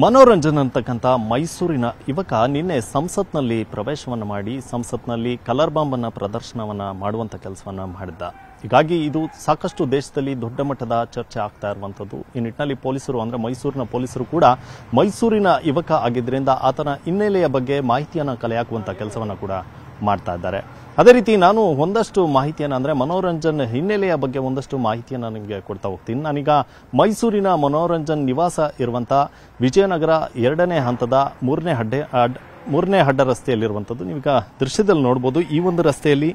ಮನೋರಂಜನ್ ಅಂತಕ್ಕಂಥ ಮೈಸೂರಿನ ಯುವಕ ನಿನ್ನೆ ಸಂಸತ್ನಲ್ಲಿ ಪ್ರವೇಶವನ್ನು ಮಾಡಿ ಸಂಸತ್ನಲ್ಲಿ ಕಲರ್ ಬಾಂಬನ್ನು ಪ್ರದರ್ಶನವನ್ನು ಮಾಡುವಂಥ ಕೆಲಸವನ್ನು ಮಾಡಿದ್ದ ಹೀಗಾಗಿ ಇದು ಸಾಕಷ್ಟು ದೇಶದಲ್ಲಿ ದೊಡ್ಡ ಮಟ್ಟದ ಚರ್ಚೆ ಆಗ್ತಾ ಇರುವಂಥದ್ದು ಈ ನಿಟ್ಟಿನಲ್ಲಿ ಪೊಲೀಸರು ಅಂದರೆ ಮೈಸೂರಿನ ಪೊಲೀಸರು ಕೂಡ ಮೈಸೂರಿನ ಯುವಕ ಆಗಿದ್ದರಿಂದ ಆತನ ಹಿನ್ನೆಲೆಯ ಬಗ್ಗೆ ಮಾಹಿತಿಯನ್ನು ಕಲೆ ಹಾಕುವಂಥ ಕೆಲಸವನ್ನು ಕೂಡ ಮಾಡ್ತಾ ಇದ್ದಾರೆ ಅದೇ ರೀತಿ ನಾನು ಒಂದಷ್ಟು ಮಾಹಿತಿಯನ್ನು ಅಂದರೆ ಮನೋರಂಜನ್ ಹಿನ್ನೆಲೆಯ ಬಗ್ಗೆ ಒಂದಷ್ಟು ಮಾಹಿತಿಯನ್ನು ನಿಮಗೆ ಕೊಡ್ತಾ ಹೋಗ್ತೀನಿ ನಾನೀಗ ಮೈಸೂರಿನ ಮನೋರಂಜನ್ ನಿವಾಸ ಇರುವಂಥ ವಿಜಯನಗರ ಎರಡನೇ ಹಂತದ ಮೂರನೇ ಅಡ್ಡೆ ಅಡ್ ಮೂರನೇ ಅಡ್ಡ ರಸ್ತೆಯಲ್ಲಿರುವಂಥದ್ದು ನೀವೀಗ ದೃಶ್ಯದಲ್ಲಿ ನೋಡ್ಬೋದು ಈ ಒಂದು ರಸ್ತೆಯಲ್ಲಿ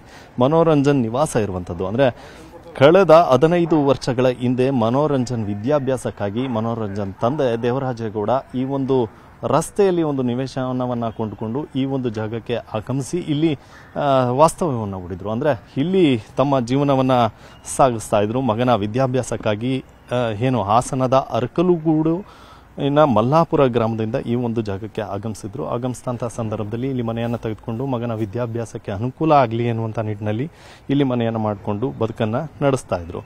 ಮನೋರಂಜನ್ ನಿವಾಸ ಇರುವಂಥದ್ದು ಅಂದರೆ ಕಳೆದ ಹದಿನೈದು ವರ್ಷಗಳ ಹಿಂದೆ ಮನೋರಂಜನ್ ವಿದ್ಯಾಭ್ಯಾಸಕ್ಕಾಗಿ ಮನೋರಂಜನ್ ತಂದೆ ದೇವರಾಜೇಗೌಡ ಈ ಒಂದು ರಸ್ತೆಯಲ್ಲಿ ಒಂದು ನಿವೇಶನವನ್ನು ಕೊಂಡುಕೊಂಡು ಈ ಒಂದು ಜಾಗಕ್ಕೆ ಆಗಮಿಸಿ ಇಲ್ಲಿ ವಾಸ್ತವ್ಯವನ್ನು ಹೂಡಿದರು ಅಂದರೆ ಇಲ್ಲಿ ತಮ್ಮ ಜೀವನವನ್ನು ಸಾಗಿಸ್ತಾ ಇದ್ರು ಮಗನ ವಿದ್ಯಾಭ್ಯಾಸಕ್ಕಾಗಿ ಏನು ಹಾಸನದ ಅರಕಲುಗೂಡು ಇನ್ನು ಮಲ್ಲಾಪುರ ಗ್ರಾಮದಿಂದ ಈ ಒಂದು ಜಾಗಕ್ಕೆ ಆಗಮಿಸಿದ್ರು ಆಗಮಿಸಿದಂಥ ಸಂದರ್ಭದಲ್ಲಿ ಇಲ್ಲಿ ಮನೆಯನ್ನು ತೆಗೆದುಕೊಂಡು ಮಗನ ವಿದ್ಯಾಭ್ಯಾಸಕ್ಕೆ ಅನುಕೂಲ ಆಗಲಿ ಎನ್ನುವಂಥ ನಿಟ್ಟಿನಲ್ಲಿ ಇಲ್ಲಿ ಮನೆಯನ್ನು ಮಾಡಿಕೊಂಡು ಬದುಕನ್ನು ನಡೆಸ್ತಾ ಇದ್ರು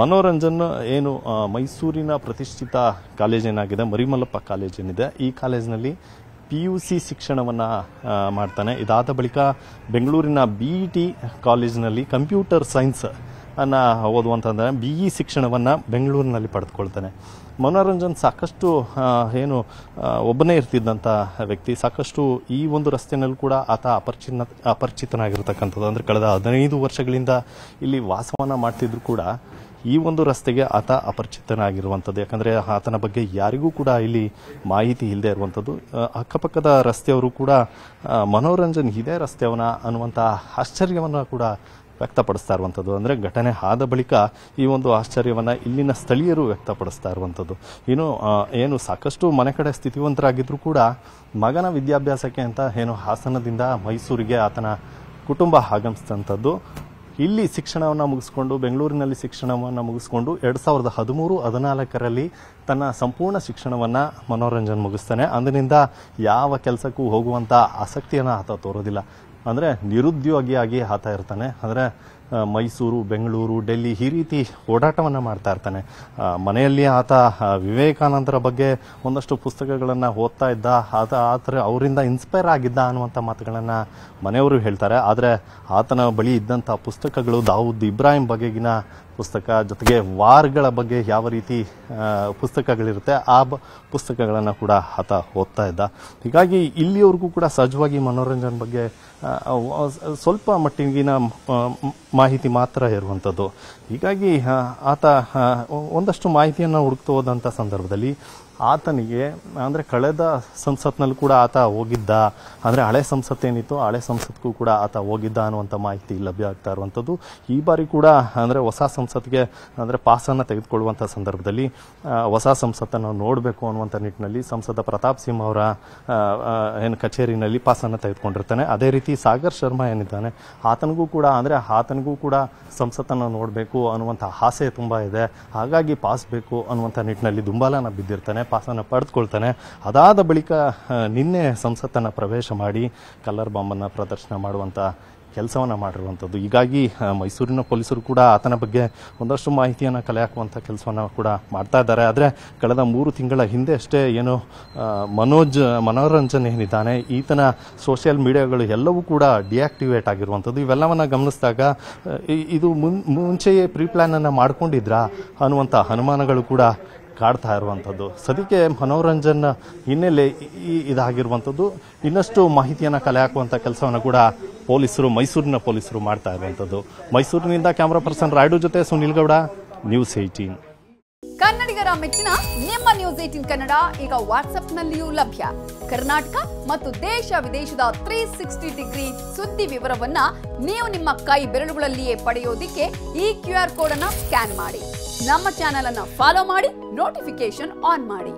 ಮನೋರಂಜನ್ ಏನು ಮೈಸೂರಿನ ಪ್ರತಿಷ್ಠಿತ ಕಾಲೇಜೇನಾಗಿದೆ ಮರಿಮಲ್ಲಪ್ಪ ಕಾಲೇಜ್ ಏನಿದೆ ಈ ಕಾಲೇಜಿನಲ್ಲಿ ಪಿ ಯು ಸಿ ಶಿಕ್ಷಣವನ್ನು ಮಾಡ್ತಾನೆ ಇದಾದ ಬಳಿಕ ಬೆಂಗಳೂರಿನ ಬಿ ಇ e ಟಿ ಕಾಲೇಜಿನಲ್ಲಿ ಕಂಪ್ಯೂಟರ್ ಸೈನ್ಸ್ ಅನ್ನ ಓದುವಂಥದ್ದು ಬಿ ಇ e ಶಿಕ್ಷಣವನ್ನು ಬೆಂಗಳೂರಿನಲ್ಲಿ ಪಡೆದುಕೊಳ್ತಾನೆ ಮನೋರಂಜನ್ ಸಾಕಷ್ಟು ಏನು ಒಬ್ಬನೇ ಇರ್ತಿದ್ದಂಥ ವ್ಯಕ್ತಿ ಸಾಕಷ್ಟು ಈ ಒಂದು ರಸ್ತೆಯಲ್ಲೂ ಕೂಡ ಆತ ಅಪರಿಚಿನ ಅಪರಿಚಿತನಾಗಿರ್ತಕ್ಕಂಥದ್ದು ಅಂದರೆ ಕಳೆದ ಹದಿನೈದು ವರ್ಷಗಳಿಂದ ಇಲ್ಲಿ ವಾಸವನ್ನು ಮಾಡ್ತಿದ್ರು ಕೂಡ ಈ ಒಂದು ರಸ್ತೆಗೆ ಆತ ಅಪರಿಚಿತನಾಗಿರುವಂಥದ್ದು ಯಾಕಂದರೆ ಆತನ ಬಗ್ಗೆ ಯಾರಿಗೂ ಕೂಡ ಇಲ್ಲಿ ಮಾಹಿತಿ ಇಲ್ಲದೆ ಇರುವಂಥದ್ದು ಅಕ್ಕಪಕ್ಕದ ರಸ್ತೆಯವರು ಕೂಡ ಮನೋರಂಜನ್ ಇದೇ ರಸ್ತೆಯವನ ಅನ್ನುವಂಥ ಆಶ್ಚರ್ಯವನ್ನು ಕೂಡ ವ್ಯಕ್ತಪಡಿಸ್ತಾ ಇರುವಂಥದ್ದು ಅಂದರೆ ಘಟನೆ ಆದ ಬಳಿಕ ಈ ಒಂದು ಆಶ್ಚರ್ಯವನ್ನು ಇಲ್ಲಿನ ಸ್ಥಳೀಯರು ವ್ಯಕ್ತಪಡಿಸ್ತಾ ಇರುವಂಥದ್ದು ಇನ್ನು ಏನು ಸಾಕಷ್ಟು ಮನೆ ಕಡೆ ಸ್ಥಿತಿವಂತರಾಗಿದ್ದರೂ ಕೂಡ ಮಗನ ವಿದ್ಯಾಭ್ಯಾಸಕ್ಕೆ ಅಂತ ಏನು ಹಾಸನದಿಂದ ಮೈಸೂರಿಗೆ ಆತನ ಕುಟುಂಬ ಆಗಮಿಸಿದಂಥದ್ದು ಇಲ್ಲಿ ಶಿಕ್ಷಣವನ್ನು ಮುಗಿಸ್ಕೊಂಡು ಬೆಂಗಳೂರಿನಲ್ಲಿ ಶಿಕ್ಷಣವನ್ನು ಮುಗಿಸ್ಕೊಂಡು ಎರಡು ಸಾವಿರದ ಹದಿಮೂರು ಹದಿನಾಲ್ಕರಲ್ಲಿ ತನ್ನ ಸಂಪೂರ್ಣ ಶಿಕ್ಷಣವನ್ನು ಮನೋರಂಜನ್ ಮುಗಿಸ್ತಾನೆ ಅಂದಿನಿಂದ ಯಾವ ಕೆಲಸಕ್ಕೂ ಹೋಗುವಂಥ ಆಸಕ್ತಿಯನ್ನು ಆತ ತೋರೋದಿಲ್ಲ ಅಂದರೆ ನಿರುದ್ಯೋಗಿಯಾಗಿ ಆತ ಇರ್ತಾನೆ ಅಂದರೆ ಮೈಸೂರು ಬೆಂಗಳೂರು ಡೆಲ್ಲಿ ಈ ರೀತಿ ಓಡಾಟವನ್ನು ಮಾಡ್ತಾ ಇರ್ತಾನೆ ಮನೆಯಲ್ಲಿ ಆತ ವಿವೇಕಾನಂದರ ಬಗ್ಗೆ ಒಂದಷ್ಟು ಪುಸ್ತಕಗಳನ್ನು ಓದ್ತಾ ಇದ್ದ ಆತ ಆತರ ಅವರಿಂದ ಇನ್ಸ್ಪೈರ್ ಆಗಿದ್ದ ಅನ್ನುವಂಥ ಮಾತುಗಳನ್ನು ಮನೆಯವರು ಹೇಳ್ತಾರೆ ಆದರೆ ಆತನ ಬಳಿ ಇದ್ದಂಥ ಪುಸ್ತಕಗಳು ದಾವೂದ್ ಇಬ್ರಾಹಿಂ ಬಗೆಗಿನ ಪುಸ್ತಕ ಜೊತೆಗೆ ವಾರ್ಗಳ ಬಗ್ಗೆ ಯಾವ ರೀತಿ ಪುಸ್ತಕಗಳಿರುತ್ತೆ ಆ ಬ ಪುಸ್ತಕಗಳನ್ನು ಕೂಡ ಆತ ಓದ್ತಾ ಇದ್ದ ಹೀಗಾಗಿ ಇಲ್ಲಿಯವರೆಗೂ ಕೂಡ ಸಹಜವಾಗಿ ಮನೋರಂಜನೆ ಬಗ್ಗೆ ಸ್ವಲ್ಪ ಮಟ್ಟಿಗಿನ ಮಾಹಿತಿ ಮಾತ್ರ ಇರುವಂಥದ್ದು ಹೀಗಾಗಿ ಆತ ಒಂದಷ್ಟು ಮಾಹಿತಿಯನ್ನು ಹುಡುಕ್ತಾ ಹೋದಂಥ ಸಂದರ್ಭದಲ್ಲಿ ಆತನಿಗೆ ಅಂದರೆ ಕಳೆದ ಸಂಸತ್ನಲ್ಲಿ ಕೂಡ ಆತ ಹೋಗಿದ್ದ ಅಂದರೆ ಹಳೆ ಸಂಸತ್ ಏನಿತ್ತು ಹಳೆ ಸಂಸತ್ಗೂ ಕೂಡ ಆತ ಹೋಗಿದ್ದ ಅನ್ನುವಂಥ ಮಾಹಿತಿ ಲಭ್ಯ ಆಗ್ತಾ ಇರುವಂಥದ್ದು ಈ ಬಾರಿ ಕೂಡ ಅಂದರೆ ಹೊಸ ಸಂಸತ್ಗೆ ಅಂದರೆ ಪಾಸನ್ನು ತೆಗೆದುಕೊಳ್ಳುವಂಥ ಸಂದರ್ಭದಲ್ಲಿ ಹೊಸ ಸಂಸತ್ತನ್ನು ನೋಡಬೇಕು ಅನ್ನುವಂಥ ನಿಟ್ಟಿನಲ್ಲಿ ಸಂಸದ ಪ್ರತಾಪ್ ಸಿಂಹ ಅವರ ಏನು ಕಚೇರಿನಲ್ಲಿ ಪಾಸನ್ನು ತೆಗೆದುಕೊಂಡಿರ್ತಾನೆ ಅದೇ ರೀತಿ ಸಾಗರ್ ಶರ್ಮಾ ಏನಿದ್ದಾನೆ ಆತನಿಗೂ ಕೂಡ ಅಂದರೆ ಆತನ ನನಗೂ ಕೂಡ ಸಂಸತ್ತನ್ನು ನೋಡಬೇಕು ಅನ್ನುವಂಥ ಆಸೆ ತುಂಬ ಇದೆ ಹಾಗಾಗಿ ಪಾಸ್ ಬೇಕು ಅನ್ನುವಂಥ ನಿಟ್ಟಿನಲ್ಲಿ ದುಂಬಾಲನ ಬಿದ್ದಿರ್ತಾನೆ ಪಾಸನ್ನು ಪಡೆದುಕೊಳ್ತಾನೆ ಅದಾದ ಬಳಿಕ ನಿನ್ನೆ ಸಂಸತ್ತನ್ನು ಪ್ರವೇಶ ಮಾಡಿ ಕಲ್ಲರ್ ಬಾಂಬನ್ನು ಪ್ರದರ್ಶನ ಮಾಡುವಂಥ ಕೆಲಸವನ್ನು ಮಾಡಿರುವಂಥದ್ದು ಹೀಗಾಗಿ ಮೈಸೂರಿನ ಪೊಲೀಸರು ಕೂಡ ಆತನ ಬಗ್ಗೆ ಒಂದಷ್ಟು ಮಾಹಿತಿಯನ್ನು ಕಲೆ ಹಾಕುವಂಥ ಕೆಲಸವನ್ನು ಕೂಡ ಮಾಡ್ತಾ ಇದ್ದಾರೆ ಆದರೆ ಕಳೆದ ಮೂರು ತಿಂಗಳ ಹಿಂದೆ ಅಷ್ಟೇ ಏನು ಮನೋಜ್ ಮನೋರಂಜನ್ ಏನಿದ್ದಾನೆ ಈತನ ಸೋಷಿಯಲ್ ಮೀಡಿಯಾಗಳು ಎಲ್ಲವೂ ಕೂಡ ಡಿಆಕ್ಟಿವೇಟ್ ಆಗಿರುವಂಥದ್ದು ಇವೆಲ್ಲವನ್ನು ಗಮನಿಸಿದಾಗ ಇದು ಮುನ್ ಮುಂಚೆಯೇ ಪ್ರೀ ಪ್ಲ್ಯಾನನ್ನು ಮಾಡಿಕೊಂಡಿದ್ರಾ ಅನ್ನುವಂಥ ಅನುಮಾನಗಳು ಕೂಡ ಕಾಡ್ತಾ ಇರುವಂಥದ್ದು ಸದ್ಯಕ್ಕೆ ಮನೋರಂಜನ್ ಹಿನ್ನೆಲೆ ಇದಾಗಿರುವಂಥದ್ದು ಇನ್ನಷ್ಟು ಮಾಹಿತಿಯನ್ನು ಕಲೆ ಹಾಕುವಂಥ ಕೆಲಸವನ್ನು ಕೂಡ ಪೊಲೀಸರು ಮೈಸೂರಿನ ಪೊಲೀಸರು ಮಾಡ್ತಾ ಇರುವಂತದ್ದು ಮೈಸೂರಿನಿಂದ ಕ್ಯಾಮರಾ ಪರ್ಸನ್ ರಾಯ್ಡು ಜೊತೆ ಸುನಿಲ್ ಗೌಡ ನ್ಯೂಸ್ ಏಟೀನ್ ಕನ್ನಡಿಗರ ಮೆಚ್ಚಿನ ನಿಮ್ಮ ನ್ಯೂಸ್ ಏಟೀನ್ ಕನ್ನಡ ಈಗ ನಲ್ಲಿಯೂ ಲಭ್ಯ ಕರ್ನಾಟಕ ಮತ್ತು ದೇಶ ವಿದೇಶದ ತ್ರೀ ಸಿಕ್ಸ್ಟಿ ಡಿಗ್ರಿ ಸುದ್ದಿ ವಿವರವನ್ನ ನೀವು ನಿಮ್ಮ ಕೈ ಬೆರಳುಗಳಲ್ಲಿಯೇ ಪಡೆಯೋದಿಕ್ಕೆ ಈ ಕ್ಯೂ ಆರ್ ಕೋಡ್ ಅನ್ನ ಸ್ಕ್ಯಾನ್ ಮಾಡಿ ನಮ್ಮ ಚಾನೆಲ್ ಅನ್ನ ಫಾಲೋ ಮಾಡಿ ನೋಟಿಫಿಕೇಶನ್ ಆನ್ ಮಾಡಿ